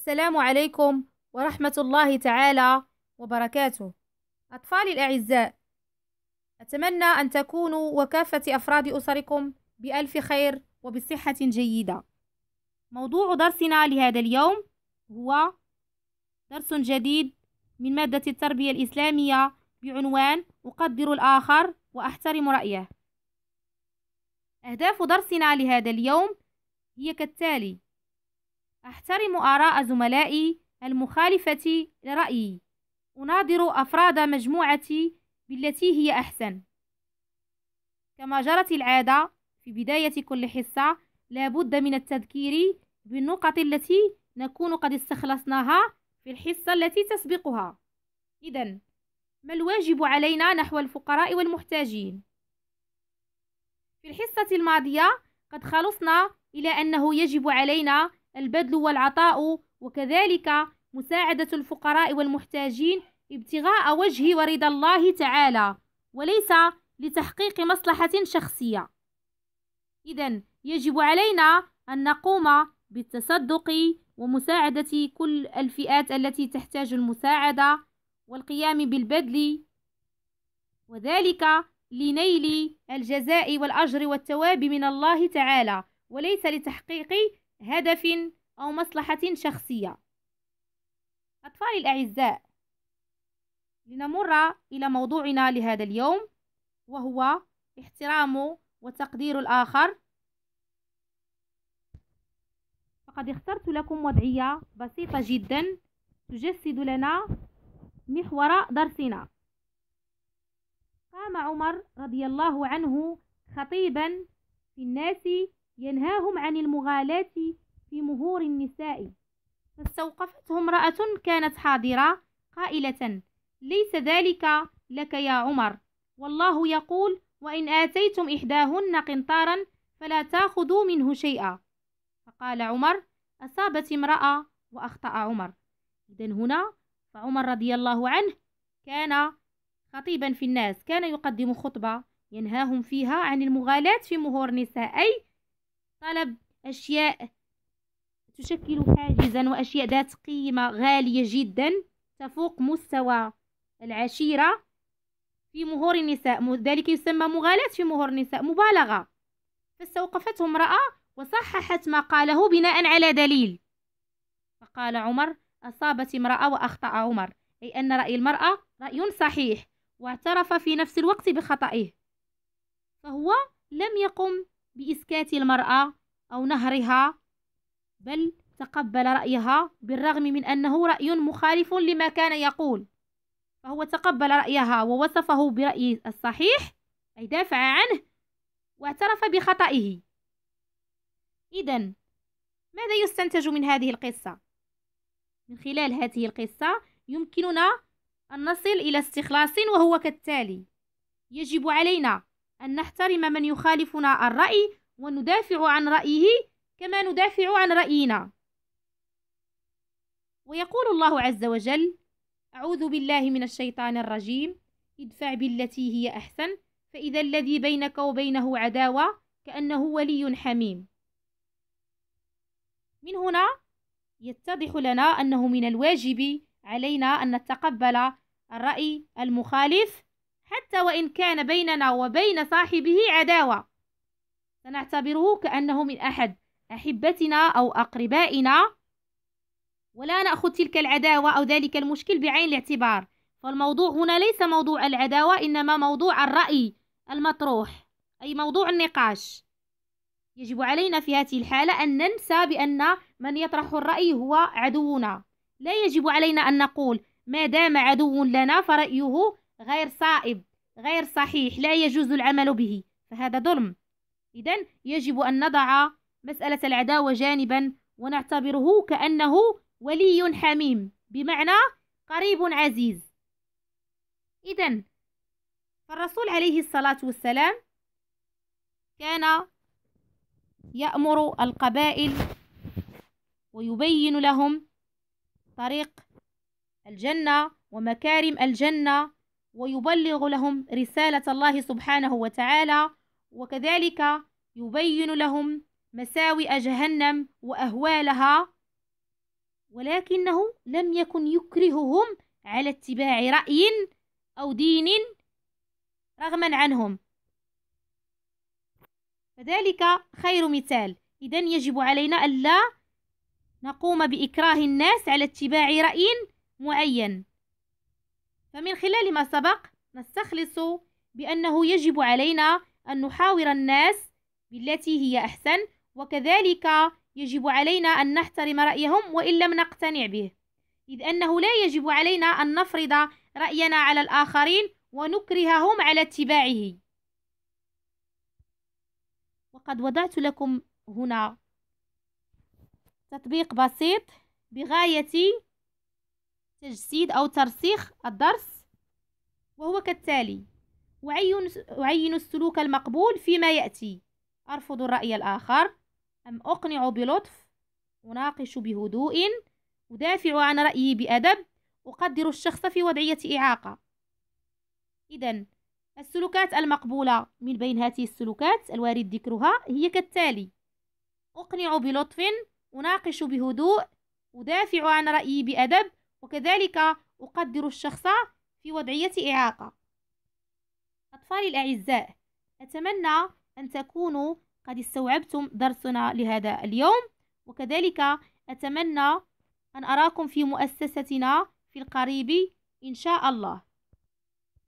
السلام عليكم ورحمة الله تعالى وبركاته أطفالي الأعزاء أتمنى أن تكونوا وكافة أفراد أسركم بألف خير وبصحة جيدة موضوع درسنا لهذا اليوم هو درس جديد من مادة التربية الإسلامية بعنوان أقدر الآخر وأحترم رأيه أهداف درسنا لهذا اليوم هي كالتالي أحترم آراء زملائي المخالفة لرأيي أناظر أفراد مجموعتي بالتي هي أحسن كما جرت العادة في بداية كل حصة لا بد من التذكير بالنقط التي نكون قد استخلصناها في الحصة التي تسبقها إذا ما الواجب علينا نحو الفقراء والمحتاجين؟ في الحصة الماضية قد خلصنا إلى أنه يجب علينا البذل والعطاء وكذلك مساعدة الفقراء والمحتاجين ابتغاء وجه ورضا الله تعالى وليس لتحقيق مصلحة شخصية إذا يجب علينا أن نقوم بالتصدق ومساعدة كل الفئات التي تحتاج المساعدة والقيام بالبذل وذلك لنيل الجزاء والأجر والثواب من الله تعالى وليس لتحقيق هدف أو مصلحة شخصية أطفالي الأعزاء لنمر إلى موضوعنا لهذا اليوم وهو احترام وتقدير الآخر فقد اخترت لكم وضعية بسيطة جدا تجسد لنا محور درسنا قام عمر رضي الله عنه خطيبا في الناس ينهاهم عن المغالاة في مهور النساء فاستوقفته امرأة كانت حاضرة قائلة ليس ذلك لك يا عمر والله يقول وإن آتيتم إحداهن قنطارا فلا تاخذوا منه شيئا فقال عمر أصابت امرأة وأخطأ عمر إذا هنا فعمر رضي الله عنه كان خطيبا في الناس كان يقدم خطبة ينهاهم فيها عن المغالاة في مهور النساء أي طلب أشياء تشكل حاجزا وأشياء ذات قيمة غالية جدا تفوق مستوى العشيرة في مهور النساء ذلك يسمى مغالاة في مهور النساء مبالغة فاستوقفته امرأة وصححت ما قاله بناء على دليل فقال عمر أصابت امرأة وأخطأ عمر أي أن رأي المرأة رأي صحيح واعترف في نفس الوقت بخطئه فهو لم يقم بإسكات المرأة أو نهرها بل تقبل رأيها بالرغم من أنه رأي مخالف لما كان يقول فهو تقبل رأيها ووصفه برأي الصحيح أي دافع عنه واعترف بخطئه إذا ماذا يستنتج من هذه القصة؟ من خلال هذه القصة يمكننا أن نصل إلى استخلاص وهو كالتالي يجب علينا أن نحترم من يخالفنا الرأي وندافع عن رأيه كما ندافع عن رأينا ويقول الله عز وجل أعوذ بالله من الشيطان الرجيم ادفع بالتي هي أحسن فإذا الذي بينك وبينه عداوة كأنه ولي حميم من هنا يتضح لنا أنه من الواجب علينا أن نتقبل الرأي المخالف حتى وإن كان بيننا وبين صاحبه عداوة سنعتبره كأنه من أحد أحبتنا أو أقربائنا ولا نأخذ تلك العداوة أو ذلك المشكل بعين الاعتبار فالموضوع هنا ليس موضوع العداوة إنما موضوع الرأي المطروح أي موضوع النقاش يجب علينا في هذه الحالة أن ننسى بأن من يطرح الرأي هو عدونا لا يجب علينا أن نقول ما دام عدو لنا فرأيه غير صائب غير صحيح لا يجوز العمل به فهذا ظلم إذا يجب أن نضع مسألة العداوة جانبا ونعتبره كأنه ولي حميم بمعنى قريب عزيز إذا فالرسول عليه الصلاة والسلام كان يأمر القبائل ويبين لهم طريق الجنة ومكارم الجنة ويبلغ لهم رسالة الله سبحانه وتعالى وكذلك يبين لهم مساوئ جهنم وأهوالها ولكنه لم يكن يكرههم على اتباع رأي أو دين رغما عنهم فذلك خير مثال إذا يجب علينا ألا نقوم بإكراه الناس على اتباع رأي معين فمن خلال ما سبق نستخلص بأنه يجب علينا أن نحاور الناس بالتي هي أحسن وكذلك يجب علينا أن نحترم رأيهم وإن لم نقتنع به إذ أنه لا يجب علينا أن نفرض رأينا على الآخرين ونكرههم على اتباعه وقد وضعت لكم هنا تطبيق بسيط بغاية تجسيد أو ترسيخ الدرس وهو كالتالي أعين, السلوك المقبول فيما يأتي أرفض الرأي الآخر أم أقنع بلطف أناقش بهدوء أدافع عن رأيي بأدب أقدر الشخص في وضعية إعاقة إذا السلوكات المقبولة من بين هذه السلوكات الوارد ذكرها هي كالتالي أقنع بلطف أناقش بهدوء أدافع عن رأيي بأدب وكذلك أقدر الشخص في وضعية إعاقة أطفالي الأعزاء أتمنى أن تكونوا قد استوعبتم درسنا لهذا اليوم وكذلك أتمنى أن أراكم في مؤسستنا في القريب إن شاء الله